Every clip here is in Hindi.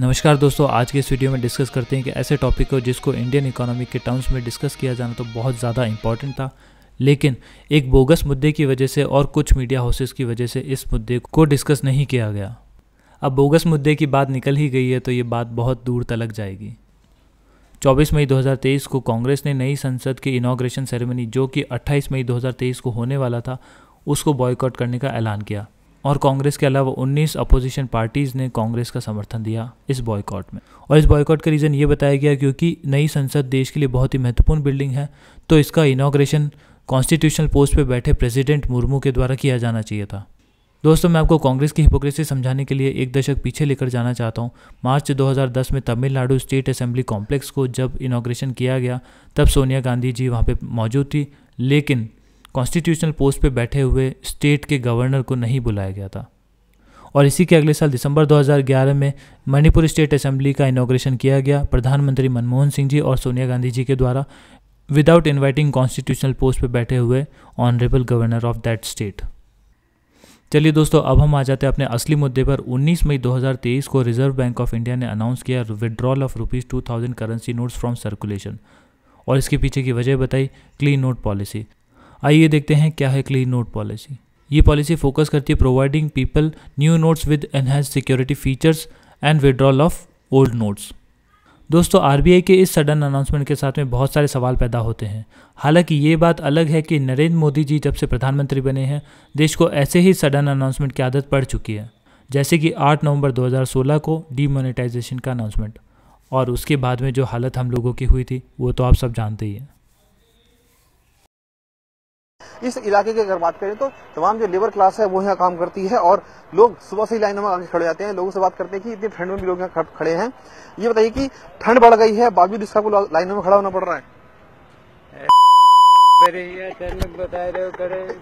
नमस्कार दोस्तों आज के इस वीडियो में डिस्कस करते हैं कि ऐसे टॉपिक को जिसको इंडियन इकोनॉमी के टर्म्स में डिस्कस किया जाना तो बहुत ज़्यादा इंपॉर्टेंट था लेकिन एक बोगस मुद्दे की वजह से और कुछ मीडिया हाउसेस की वजह से इस मुद्दे को डिस्कस नहीं किया गया अब बोगस मुद्दे की बात निकल ही गई है तो ये बात बहुत दूर तलक जाएगी 24 मई 2023 को कांग्रेस ने नई संसद की इनाग्रेशन सेरेमनी जो कि 28 मई 2023 को होने वाला था उसको बॉयकॉट करने का ऐलान किया और कांग्रेस के अलावा 19 अपोजिशन पार्टीज़ ने कांग्रेस का समर्थन दिया इस बॉयकॉट में और इस बॉयकॉट का रीज़न ये बताया गया क्योंकि नई संसद देश के लिए बहुत ही महत्वपूर्ण बिल्डिंग है तो इसका इनाग्रेशन कॉन्स्टिट्यूशनल पोस्ट पर बैठे प्रेसिडेंट मुर्मू के द्वारा किया जाना चाहिए था दोस्तों मैं आपको कांग्रेस की हिपोक्रेसी समझाने के लिए एक दशक पीछे लेकर जाना चाहता हूँ मार्च 2010 में तमिलनाडु स्टेट असेंबली कॉम्प्लेक्स को जब इनाग्रेशन किया गया तब सोनिया गांधी जी वहाँ पे मौजूद थी लेकिन कॉन्स्टिट्यूशनल पोस्ट पे बैठे हुए स्टेट के गवर्नर को नहीं बुलाया गया था और इसी के अगले साल दिसंबर 2011 में मणिपुर स्टेट असेंबली का इनोग्रेशन किया गया प्रधानमंत्री मनमोहन सिंह जी और सोनिया गांधी जी के द्वारा विदाउट इन्वाइटिंग कॉन्स्टिट्यूशनल पोस्ट पर बैठे हुए honourable governor of that state चलिए दोस्तों अब हम आ जाते हैं अपने असली मुद्दे पर 19 मई 2023 को रिजर्व बैंक ऑफ इंडिया ने अनाउंस किया withdrawal of rupees two currency notes from circulation और इसके पीछे की वजह बताई क्लीन नोट पॉलिसी आइए देखते हैं क्या है क्लीन नोट पॉलिसी ये पॉलिसी फोकस करती है providing people new notes with enhance security features and withdrawal of old notes दोस्तों आर के इस सडन अनाउंसमेंट के साथ में बहुत सारे सवाल पैदा होते हैं हालांकि ये बात अलग है कि नरेंद्र मोदी जी जब से प्रधानमंत्री बने हैं देश को ऐसे ही सडन अनाउंसमेंट की आदत पड़ चुकी है जैसे कि 8 नवंबर 2016 को डीमोनेटाइजेशन का अनाउंसमेंट और उसके बाद में जो हालत हम लोगों की हुई थी वो तो आप सब जानते ही हैं इस इलाके की अगर बात करें तो तमाम जो लेबर क्लास है वो यहाँ काम करती है और लोग सुबह से ही लाइन में आगे खड़े जाते हैं लोगों से बात करते हैं कि इतनी ठंड में भी लोग यहाँ खड़े हैं ये बताइए कि ठंड बढ़ गई है बावजूद तो इसका लाइनों में खड़ा होना पड़ रहा है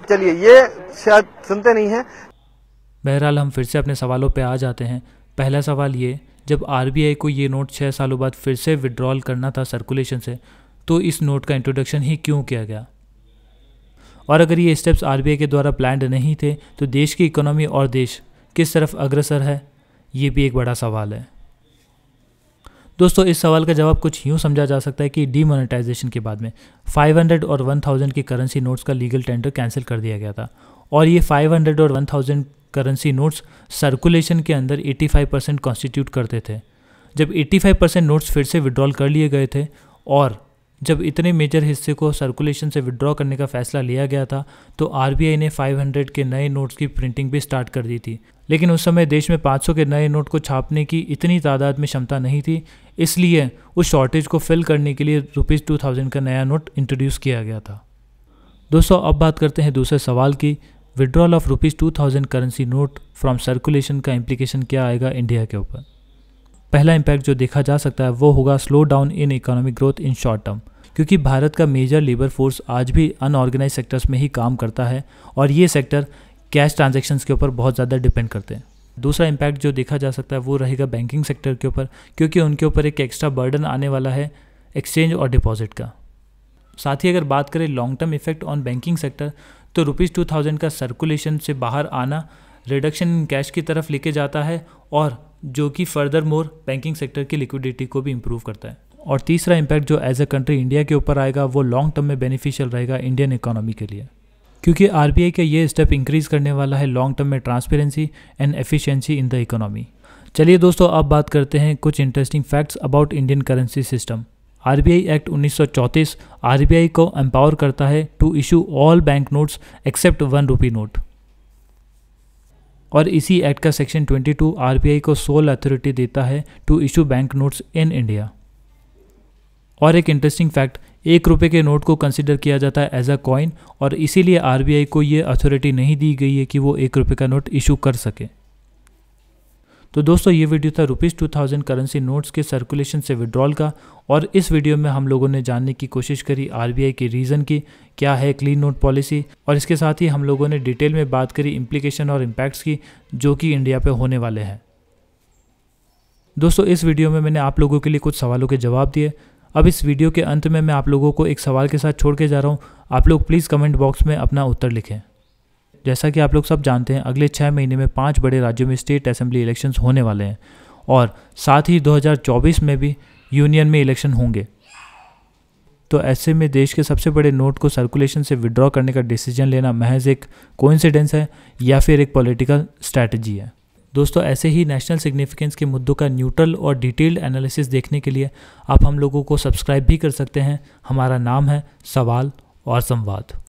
चलिए ये शायद सुनते नहीं है बहरहाल हम फिर से अपने सवालों पर आ जाते हैं पहला सवाल ये जब आर को ये नोट छः सालों बाद फिर से विड्रॉल करना था सर्कुलेशन से तो इस नोट का इंट्रोडक्शन ही क्यों किया गया और अगर ये स्टेप्स आर के द्वारा प्लान्ड नहीं थे तो देश की इकोनॉमी और देश किस तरफ अग्रसर है ये भी एक बड़ा सवाल है दोस्तों इस सवाल का जवाब कुछ यूँ समझा जा सकता है कि डीमोनेटाइजेशन के बाद में 500 और 1000 की करेंसी नोट्स का लीगल टेंडर कैंसिल कर दिया गया था और ये 500 और 1000 करेंसी नोट्स सर्कुलेशन के अंदर 85 परसेंट कॉन्स्टिट्यूट करते थे जब 85 परसेंट नोट्स फिर से विड्रॉल कर लिए गए थे और जब इतने मेजर हिस्से को सर्कुलेशन से विड्रॉ करने का फैसला लिया गया था तो आर ने 500 के नए नोट्स की प्रिंटिंग भी स्टार्ट कर दी थी लेकिन उस समय देश में 500 के नए नोट को छापने की इतनी तादाद में क्षमता नहीं थी इसलिए उस शॉर्टेज को फिल करने के लिए रुपीज़ टू का नया नोट इंट्रोड्यूस किया गया था दोस्तों अब बात करते हैं दूसरे सवाल की withdrawal of rupees two currency note from circulation का इम्प्लीकेशन क्या आएगा इंडिया के ऊपर पहला इम्पैक्ट जो देखा जा सकता है वो होगा slow down in economic growth in short term क्योंकि भारत का मेजर लेबर फोर्स आज भी अनऑर्गेनाइज सेक्टर्स में ही काम करता है और ये सेक्टर कैश ट्रांजेक्शन के ऊपर बहुत ज़्यादा डिपेंड करते हैं दूसरा इम्पैक्ट जो देखा जा सकता है वो रहेगा बैंकिंग सेक्टर के ऊपर क्योंकि उनके ऊपर एक एक्स्ट्रा बर्डन आने वाला है एक्सचेंज और डिपॉजिट का साथ ही अगर बात करें long term effect on banking sector तो रुपीज़ टू थाउजेंड का सर्कुलेशन से बाहर आना रिडक्शन इन कैश की तरफ लेके जाता है और जो कि फर्दर मोर बैंकिंग सेक्टर की लिक्विडिटी को भी इम्प्रूव करता है और तीसरा इम्पैक्ट जो एज अ कंट्री इंडिया के ऊपर आएगा वो लॉन्ग टर्म में बेनिफिशियल रहेगा इंडियन इकोनॉमी के लिए क्योंकि आर का ये स्टेप इंक्रीज करने वाला है लॉन्ग टर्म में transparency and efficiency in the economy चलिए दोस्तों अब बात करते हैं कुछ interesting facts about Indian currency system R act 1934 R को एम्पावर करता है to issue all bank notes except one rupee note और इसी एक्ट का सेक्शन 22 आरबीआई को सोल अथॉरिटी देता है to issue bank notes in India और एक इंटरेस्टिंग फैक्ट एक रुपये के नोट को कंसिडर किया जाता है एज अ कॉइन और इसीलिए आरबीआई को ये अथॉरिटी नहीं दी गई है कि वो एक रुपये का नोट इशू कर सके तो दोस्तों ये वीडियो था rupees two thousand currency notes के सर्कुलेशन से विड्रॉल का और इस वीडियो में हम लोगों ने जानने की कोशिश करी आरबीआई की रीज़न की क्या है क्लीन नोट पॉलिसी और इसके साथ ही हम लोगों ने डिटेल में बात करी इम्प्लीकेशन और इम्पैक्ट्स की जो कि इंडिया पर होने वाले हैं दोस्तों इस वीडियो में मैंने आप लोगों के लिए कुछ सवालों के जवाब दिए अब इस वीडियो के अंत में मैं आप लोगों को एक सवाल के साथ छोड़ के जा रहा हूँ आप लोग प्लीज़ कमेंट बॉक्स में अपना उत्तर लिखें जैसा कि आप लोग सब जानते हैं अगले छः महीने में पाँच बड़े राज्यों में स्टेट असेंबली इलेक्शंस होने वाले हैं और साथ ही 2024 में भी यूनियन में इलेक्शन होंगे तो ऐसे में देश के सबसे बड़े नोट को सर्कुलेशन से विड्रॉ करने का डिसीजन लेना महज एक कोइंसिडेंस है या फिर एक पॉलिटिकल स्ट्रैटेजी है दोस्तों ऐसे ही नेशनल सिग्निफिकेंस के मुद्दों का न्यूट्रल और डिटेल्ड एनालिसिस देखने के लिए आप हम लोगों को सब्सक्राइब भी कर सकते हैं हमारा नाम है सवाल और संवाद